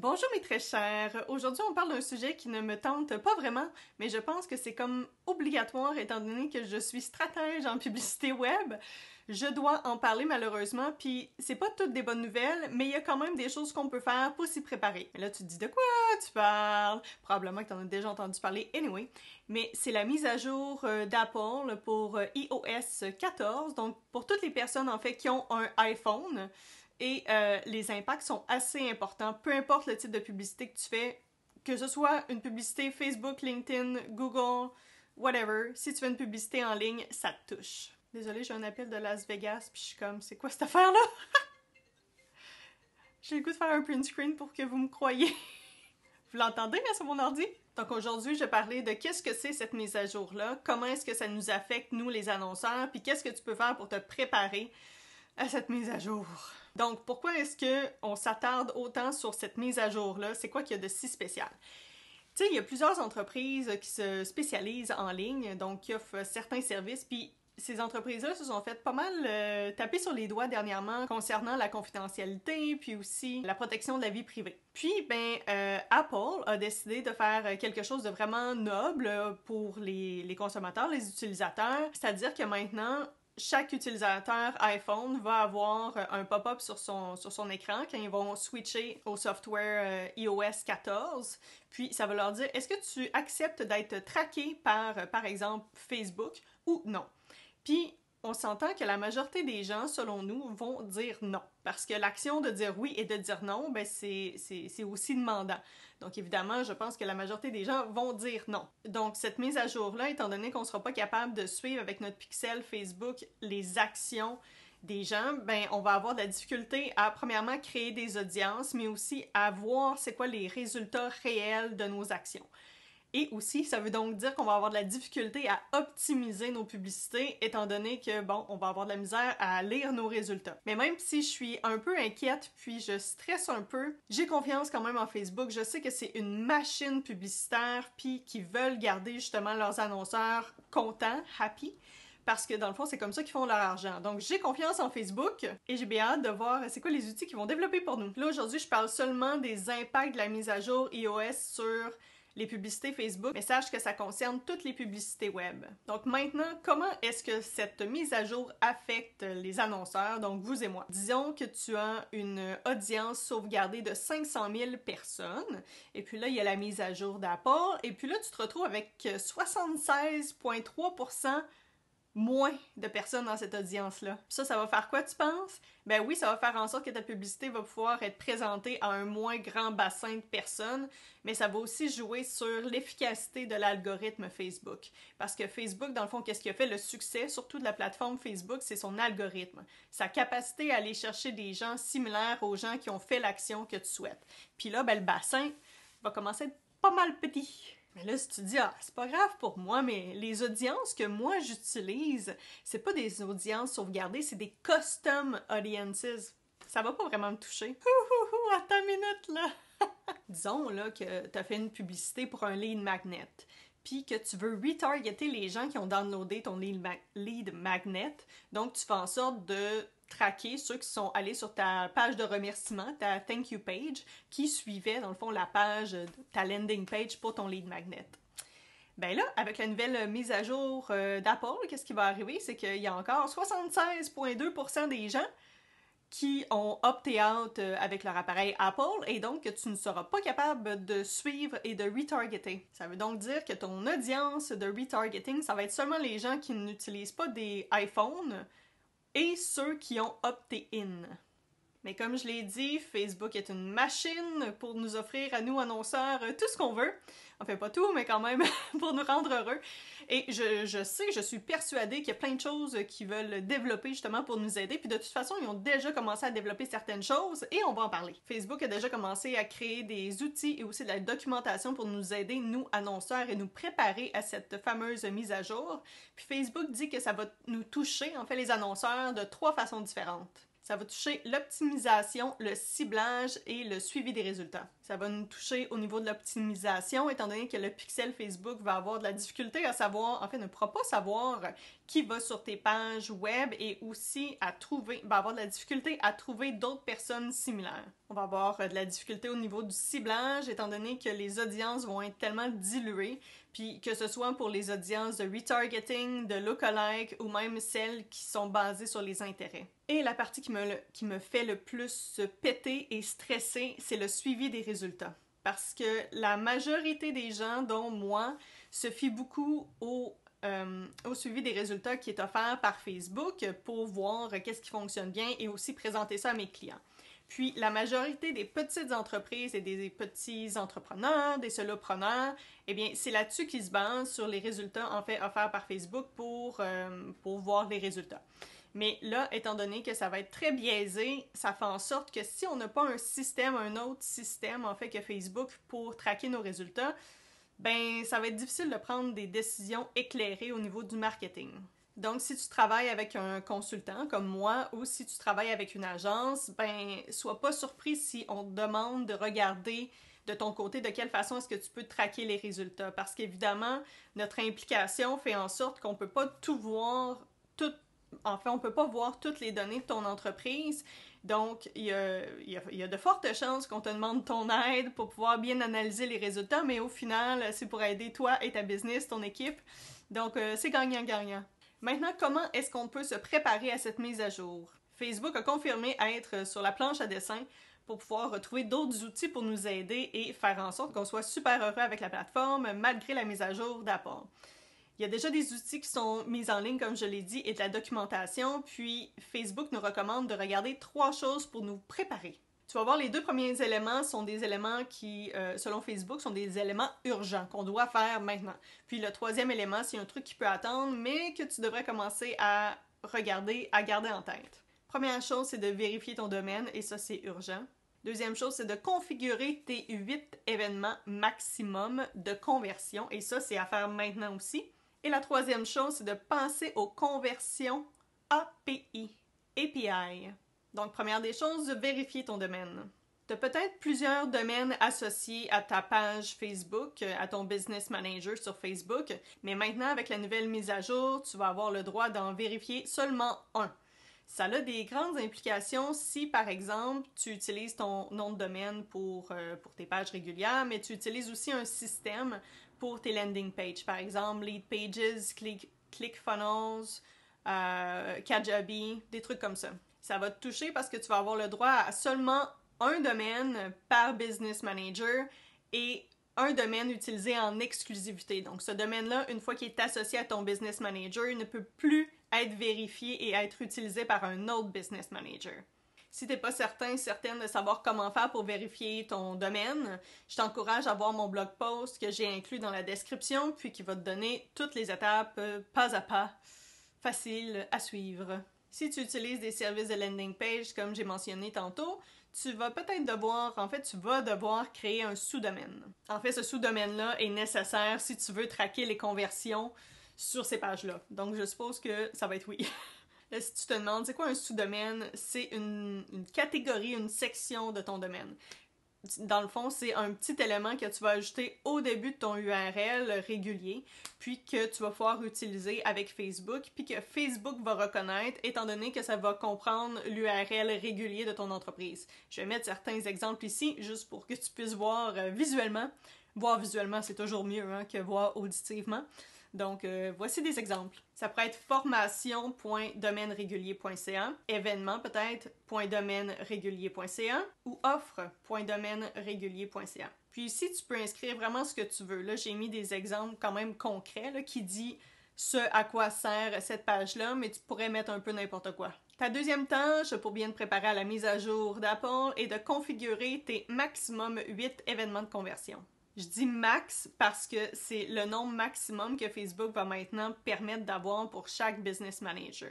Bonjour mes très chers. Aujourd'hui, on parle d'un sujet qui ne me tente pas vraiment, mais je pense que c'est comme obligatoire étant donné que je suis stratège en publicité web. Je dois en parler malheureusement, puis c'est pas toutes des bonnes nouvelles, mais il y a quand même des choses qu'on peut faire pour s'y préparer. là, tu te dis de quoi tu parles Probablement que tu en as déjà entendu parler anyway, mais c'est la mise à jour euh, d'Apple pour euh, iOS 14, donc pour toutes les personnes en fait qui ont un iPhone et euh, les impacts sont assez importants, peu importe le type de publicité que tu fais, que ce soit une publicité Facebook, LinkedIn, Google, whatever, si tu fais une publicité en ligne, ça te touche. Désolée, j'ai un appel de Las Vegas, puis je suis comme, c'est quoi cette affaire-là? j'ai le goût de faire un print screen pour que vous me croyez. vous l'entendez, bien sur mon ordi? Donc aujourd'hui, je vais parler de qu'est-ce que c'est cette mise à jour-là, comment est-ce que ça nous affecte, nous, les annonceurs, puis qu'est-ce que tu peux faire pour te préparer à cette mise à jour. Donc, pourquoi est-ce que on s'attarde autant sur cette mise à jour-là? C'est quoi qu'il y a de si spécial? Tu sais, il y a plusieurs entreprises qui se spécialisent en ligne, donc qui offrent certains services, puis ces entreprises-là se sont faites pas mal euh, taper sur les doigts dernièrement concernant la confidentialité, puis aussi la protection de la vie privée. Puis, ben, euh, Apple a décidé de faire quelque chose de vraiment noble pour les, les consommateurs, les utilisateurs, c'est-à-dire que maintenant, chaque utilisateur iPhone va avoir euh, un pop-up sur son, sur son écran quand ils vont switcher au software euh, iOS 14. Puis ça va leur dire est-ce que tu acceptes d'être traqué par, euh, par exemple, Facebook ou non. Puis on s'entend que la majorité des gens, selon nous, vont dire non. Parce que l'action de dire oui et de dire non, ben, c'est aussi demandant. Donc évidemment, je pense que la majorité des gens vont dire non. Donc cette mise à jour-là, étant donné qu'on ne sera pas capable de suivre avec notre pixel Facebook les actions des gens, ben on va avoir de la difficulté à premièrement créer des audiences, mais aussi à voir c'est quoi les résultats réels de nos actions. Et aussi, ça veut donc dire qu'on va avoir de la difficulté à optimiser nos publicités, étant donné que, bon, on va avoir de la misère à lire nos résultats. Mais même si je suis un peu inquiète, puis je stresse un peu, j'ai confiance quand même en Facebook. Je sais que c'est une machine publicitaire, puis qui veulent garder justement leurs annonceurs contents, happy parce que dans le fond, c'est comme ça qu'ils font leur argent. Donc, j'ai confiance en Facebook et j'ai bien hâte de voir euh, c'est quoi les outils qu'ils vont développer pour nous. Là, aujourd'hui, je parle seulement des impacts de la mise à jour iOS sur les publicités Facebook, mais sache que ça concerne toutes les publicités web. Donc maintenant, comment est-ce que cette mise à jour affecte les annonceurs, donc vous et moi? Disons que tu as une audience sauvegardée de 500 000 personnes, et puis là, il y a la mise à jour d'apport, et puis là, tu te retrouves avec 76,3 moins de personnes dans cette audience-là. Ça, ça va faire quoi, tu penses? Ben oui, ça va faire en sorte que ta publicité va pouvoir être présentée à un moins grand bassin de personnes, mais ça va aussi jouer sur l'efficacité de l'algorithme Facebook. Parce que Facebook, dans le fond, qu'est-ce qui a fait le succès, surtout de la plateforme Facebook, c'est son algorithme, sa capacité à aller chercher des gens similaires aux gens qui ont fait l'action que tu souhaites. Puis là, ben, le bassin va commencer à être pas mal petit. Mais là, si tu dis, ah, c'est pas grave pour moi, mais les audiences que moi j'utilise, c'est pas des audiences sauvegardées, c'est des custom audiences. Ça va pas vraiment me toucher. Ouh, attends une minute là! Disons là que t'as fait une publicité pour un lead magnet puis que tu veux retargeter les gens qui ont downloadé ton lead, magnet. Donc, tu fais en sorte de traquer ceux qui sont allés sur ta page de remerciement, ta thank you page, qui suivait dans le fond la page, ta landing page pour ton lead magnet. Ben là, avec la nouvelle mise à jour euh, d'Apple, qu'est-ce qui va arriver? C'est qu'il y a encore 76,2% des gens qui ont opté out euh, avec leur appareil Apple et donc que tu ne seras pas capable de suivre et de retargeter. Ça veut donc dire que ton audience de retargeting, ça va être seulement les gens qui n'utilisent pas des iPhones et ceux qui ont opté in. Mais comme je l'ai dit, Facebook est une machine pour nous offrir à nous annonceurs tout ce qu'on veut. Enfin, fait pas tout, mais quand même pour nous rendre heureux. Et je, je sais, je suis persuadée qu'il y a plein de choses qui veulent développer justement pour nous aider. Puis de toute façon, ils ont déjà commencé à développer certaines choses et on va en parler. Facebook a déjà commencé à créer des outils et aussi de la documentation pour nous aider, nous annonceurs, et nous préparer à cette fameuse mise à jour. Puis Facebook dit que ça va nous toucher, en fait, les annonceurs de trois façons différentes. Ça va toucher l'optimisation, le ciblage et le suivi des résultats ça va nous toucher au niveau de l'optimisation, étant donné que le pixel Facebook va avoir de la difficulté à savoir, en fait, ne pourra pas savoir qui va sur tes pages web et aussi à trouver, va avoir de la difficulté à trouver d'autres personnes similaires. On va avoir euh, de la difficulté au niveau du ciblage, étant donné que les audiences vont être tellement diluées, puis que ce soit pour les audiences de retargeting, de lookalike ou même celles qui sont basées sur les intérêts. Et la partie qui me, qui me fait le plus péter et stresser, c'est le suivi des résultats parce que la majorité des gens, dont moi, se fie beaucoup euh, au, suivi des résultats qui est offert par Facebook pour voir qu'est-ce qui fonctionne bien et aussi présenter ça à mes clients. Puis la majorité des petites entreprises et des petits entrepreneurs, des solopreneurs, eh bien, c'est là-dessus qu'ils se basent sur les résultats en fait offerts par Facebook pour, euh, pour voir les résultats. Mais là, étant donné que ça va être très biaisé, ça fait en sorte que si on n'a pas un système, un autre système en fait que Facebook pour traquer nos résultats, ben ça va être difficile de prendre des décisions éclairées au niveau du marketing. Donc, si tu travailles avec un consultant comme moi ou si tu travailles avec une agence, ben, sois pas surpris si on te demande de regarder de ton côté de quelle façon est-ce que tu peux traquer les résultats. Parce qu'évidemment, notre implication fait en sorte qu'on peut pas tout voir, tout en fait, on ne peut pas voir toutes les données de ton entreprise. Donc, il y a, de fortes chances qu'on te demande ton aide pour pouvoir bien analyser les résultats, mais au final, c'est pour aider toi et ta business, ton équipe. Donc, euh, c'est gagnant-gagnant. Maintenant, comment est-ce qu'on peut se préparer à cette mise à jour? Facebook a confirmé être sur la planche à dessin pour pouvoir retrouver d'autres outils pour nous aider et faire en sorte qu'on soit super heureux avec la plateforme malgré la mise à jour d'apport. Il y a déjà des outils qui sont mis en ligne, comme je l'ai dit, et de la documentation. Puis Facebook nous recommande de regarder trois choses pour nous préparer. Tu vas voir, les deux premiers éléments sont des éléments qui, euh, selon Facebook, sont des éléments urgents qu'on doit faire maintenant. Puis le troisième élément, c'est un truc qui peut attendre, mais que tu devrais commencer à regarder, à garder en tête. Première chose, c'est de vérifier ton domaine, et ça, c'est urgent. Deuxième chose, c'est de configurer tes huit événements maximum de conversion, et ça, c'est à faire maintenant aussi. Et la troisième chose, c'est de penser aux conversions API, API. Donc, première des choses, vérifier ton domaine. Tu as peut-être plusieurs domaines associés à ta page Facebook, à ton business manager sur Facebook, mais maintenant, avec la nouvelle mise à jour, tu vas avoir le droit d'en vérifier seulement un. Ça a des grandes implications si, par exemple, tu utilises ton nom de domaine pour, euh, pour tes pages régulières, mais tu utilises aussi un système pour tes landing pages. Par exemple, Lead Pages, Click, ClickFunnels, Kajabi, euh, des trucs comme ça. Ça va te toucher parce que tu vas avoir le droit à seulement un domaine par business manager et un domaine utilisé en exclusivité. Donc, ce domaine-là, une fois qu'il est associé à ton business manager, il ne peut plus être vérifié et être utilisé par un autre business manager. Si t'es pas certain, certaine de savoir comment faire pour vérifier ton domaine, je t'encourage à voir mon blog post que j'ai inclus dans la description, puis qui va te donner toutes les étapes euh, pas à pas, faciles à suivre. Si tu utilises des services de landing page, comme j'ai mentionné tantôt, tu vas peut-être devoir, en fait, tu vas devoir créer un sous-domaine. En fait, ce sous-domaine-là est nécessaire si tu veux traquer les conversions sur ces pages-là. Donc, je suppose que ça va être oui. si tu te demandes c'est quoi un sous-domaine, c'est une, catégorie, une section de ton domaine dans le fond, c'est un petit élément que tu vas ajouter au début de ton URL régulier, puis que tu vas pouvoir utiliser avec Facebook, puis que Facebook va reconnaître, étant donné que ça va comprendre l'URL régulier de ton entreprise. Je vais mettre certains exemples ici, juste pour que tu puisses voir euh, visuellement. Voir visuellement, c'est toujours mieux hein, que voir auditivement. Donc, euh, voici des exemples. Ça pourrait être formation.domaineregulier.ca, événement peut-être, ou offre.domaineregulier.ca. Puis ici, tu peux inscrire vraiment ce que tu veux. Là, j'ai mis des exemples quand même concrets qui dit ce à quoi sert cette page-là, mais tu pourrais mettre un peu n'importe quoi. Ta deuxième tâche pour bien te préparer à la mise à jour d'Apple est de configurer tes maximum 8 événements de conversion. Je dis max parce que c'est le nombre maximum que Facebook va maintenant permettre d'avoir pour chaque business manager.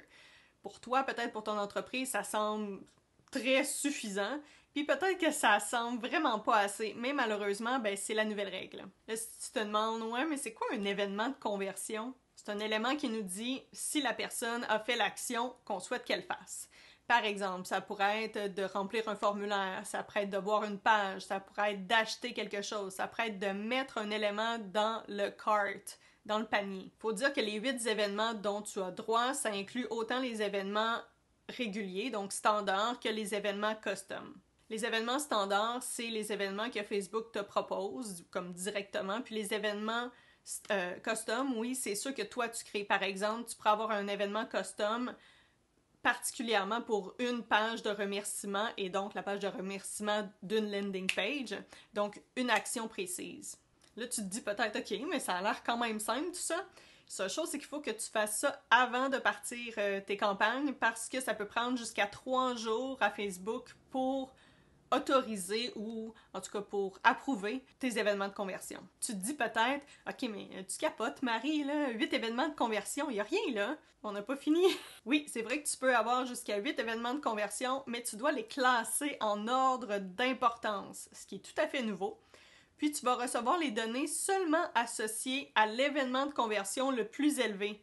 Pour toi, peut-être pour ton entreprise, ça semble très suffisant, puis peut-être que ça semble vraiment pas assez, mais malheureusement, ben, c'est la nouvelle règle. Là, si tu te demandes, ouais, mais c'est quoi un événement de conversion? C'est un élément qui nous dit si la personne a fait l'action qu'on souhaite qu'elle fasse. Par exemple, ça pourrait être de remplir un formulaire, ça pourrait être de voir une page, ça pourrait être d'acheter quelque chose, ça pourrait être de mettre un élément dans le cart, dans le panier. Faut dire que les huit événements dont tu as droit, ça inclut autant les événements réguliers, donc standards, que les événements custom. Les événements standards, c'est les événements que Facebook te propose, comme directement, puis les événements euh, custom, oui, c'est ceux que toi tu crées. Par exemple, tu pourrais avoir un événement custom particulièrement pour une page de remerciement et donc la page de remerciement d'une landing page, donc une action précise. Là, tu te dis peut-être, OK, mais ça a l'air quand même simple tout ça. Seule chose, c'est qu'il faut que tu fasses ça avant de partir euh, tes campagnes parce que ça peut prendre jusqu'à trois jours à Facebook pour autoriser ou en tout cas pour approuver tes événements de conversion. Tu te dis peut-être, ok, mais tu capotes, Marie, là, huit événements de conversion, il a rien là, on n'a pas fini. oui, c'est vrai que tu peux avoir jusqu'à huit événements de conversion, mais tu dois les classer en ordre d'importance, ce qui est tout à fait nouveau. Puis tu vas recevoir les données seulement associées à l'événement de conversion le plus élevé,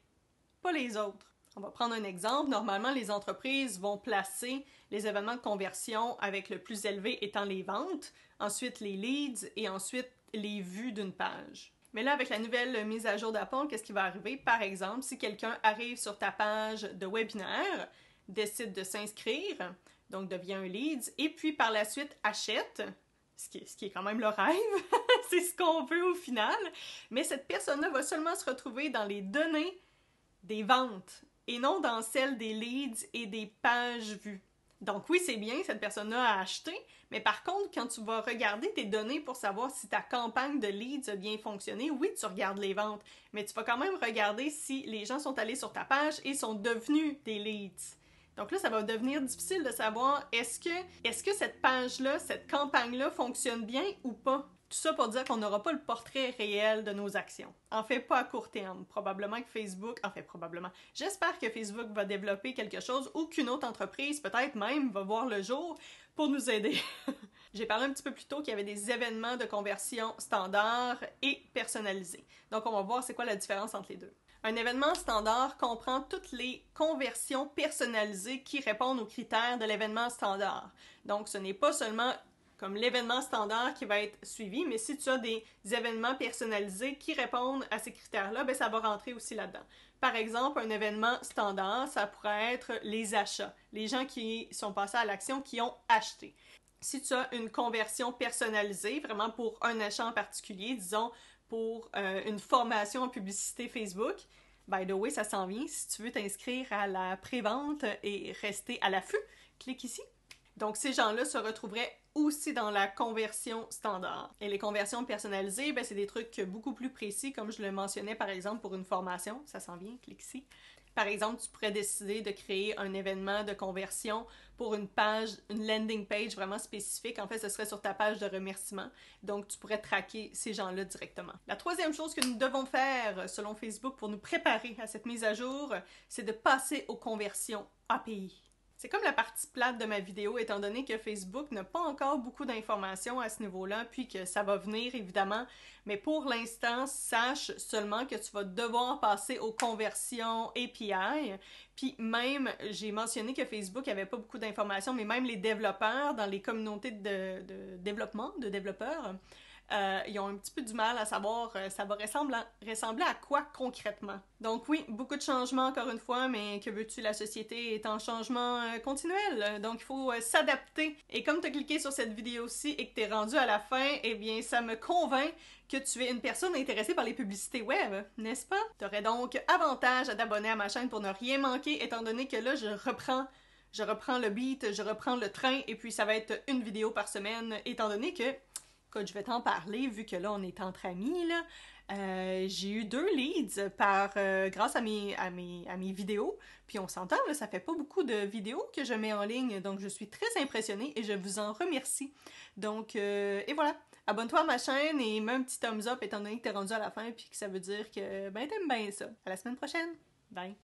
pas les autres. On va prendre un exemple. Normalement, les entreprises vont placer les événements de conversion avec le plus élevé étant les ventes, ensuite les leads et ensuite les vues d'une page. Mais là, avec la nouvelle mise à jour d'Apple, qu'est-ce qui va arriver? Par exemple, si quelqu'un arrive sur ta page de webinaire, décide de s'inscrire, donc devient un lead, et puis par la suite achète, ce qui, est, ce qui est quand même le rêve, c'est ce qu'on veut au final, mais cette personne-là va seulement se retrouver dans les données des ventes et non dans celle des leads et des pages vues. Donc oui, c'est bien, cette personne-là a acheté, mais par contre, quand tu vas regarder tes données pour savoir si ta campagne de leads a bien fonctionné, oui, tu regardes les ventes, mais tu vas quand même regarder si les gens sont allés sur ta page et sont devenus des leads. Donc là, ça va devenir difficile de savoir est-ce que, est-ce que cette page-là, cette campagne-là fonctionne bien ou pas. Tout ça pour dire qu'on n'aura pas le portrait réel de nos actions. En fait, pas à court terme. Probablement que Facebook, en fait, probablement. J'espère que Facebook va développer quelque chose ou qu'une autre entreprise, peut-être même, va voir le jour pour nous aider. J'ai parlé un petit peu plus tôt qu'il y avait des événements de conversion standard et personnalisés. Donc, on va voir c'est quoi la différence entre les deux. Un événement standard comprend toutes les conversions personnalisées qui répondent aux critères de l'événement standard. Donc, ce n'est pas seulement comme l'événement standard qui va être suivi, mais si tu as des événements personnalisés qui répondent à ces critères-là, ben ça va rentrer aussi là-dedans. Par exemple, un événement standard, ça pourrait être les achats, les gens qui sont passés à l'action, qui ont acheté. Si tu as une conversion personnalisée, vraiment pour un achat en particulier, disons pour euh, une formation en publicité Facebook. By the way, ça s'en vient. Si tu veux t'inscrire à la prévente et rester à l'affût, clique ici. Donc, ces gens-là se retrouveraient aussi dans la conversion standard. Et les conversions personnalisées, ben, c'est des trucs beaucoup plus précis, comme je le mentionnais par exemple pour une formation. Ça s'en vient, clique ici. Par exemple, tu pourrais décider de créer un événement de conversion pour une page, une landing page vraiment spécifique. En fait, ce serait sur ta page de remerciement. Donc, tu pourrais traquer ces gens-là directement. La troisième chose que nous devons faire selon Facebook pour nous préparer à cette mise à jour, c'est de passer aux conversions API. C'est comme la partie plate de ma vidéo, étant donné que Facebook n'a pas encore beaucoup d'informations à ce niveau-là, puis que ça va venir évidemment. Mais pour l'instant, sache seulement que tu vas devoir passer aux conversions API. Puis même, j'ai mentionné que Facebook n'avait pas beaucoup d'informations, mais même les développeurs dans les communautés de développement, de développeurs, euh, ils ont un petit peu du mal à savoir euh, ça va ressembler à, quoi concrètement. Donc oui, beaucoup de changements encore une fois, mais que veux-tu, la société est en changement euh, continuel, donc il faut s'adapter. Et comme tu as cliqué sur cette vidéo-ci et que tu es rendu à la fin, eh bien ça me convainc que tu es une personne intéressée par les publicités web, n'est-ce pas? Tu aurais donc avantage à t'abonner à ma chaîne pour ne rien manquer, étant donné que là, je reprends je reprends le beat, je reprends le train, et puis ça va être une vidéo par semaine, étant donné que je vais t'en parler vu que là, on est entre amis. Euh, j'ai eu deux leads par, euh, grâce à mes, à, mes, vidéos. Puis on s'entend, là, ça fait pas beaucoup de vidéos que je mets en ligne. Donc, je suis très impressionnée et je vous en remercie. Donc, euh, et voilà. Abonne-toi à ma chaîne et mets un petit thumbs up étant donné que es rendu à la fin puis que ça veut dire que ben t'aimes bien ça. À la semaine prochaine. Bye.